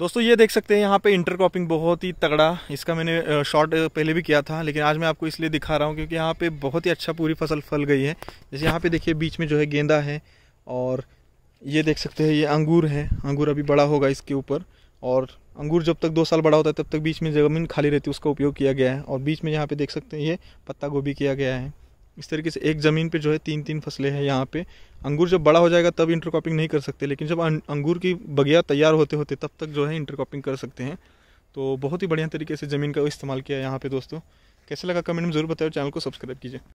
दोस्तों ये देख सकते हैं यहाँ पे इंटरक्रॉपिंग बहुत ही तगड़ा इसका मैंने शॉर्ट पहले भी किया था लेकिन आज मैं आपको इसलिए दिखा रहा हूँ क्योंकि यहाँ पे बहुत ही अच्छा पूरी फसल फल गई है जैसे यहाँ पे देखिए बीच में जो है गेंदा है और ये देख सकते हैं ये अंगूर है अंगूर अभी बड़ा होगा इसके ऊपर और अंगूर जब तक दो साल बड़ा होता है तब तक बीच में जमीन खाली रहती है उसका उपयोग किया गया है और बीच में यहाँ पे देख सकते हैं ये पत्ता गोभी किया गया है इस तरीके से एक ज़मीन पे जो है तीन तीन फसलें हैं यहाँ पे अंगूर जब बड़ा हो जाएगा तब इंटरक्रॉपिंग नहीं कर सकते लेकिन जब अं-, अंगूर की बगिया तैयार होते होते तब तक जो है इंटरक्रॉपिंग कर सकते हैं तो बहुत ही बढ़िया तरीके से ज़मीन का इस्तेमाल किया यहाँ पर दोस्तों कैसे लगा कमेंट में ज़रूर बताओ चैनल को सब्सक्राइब कीजिए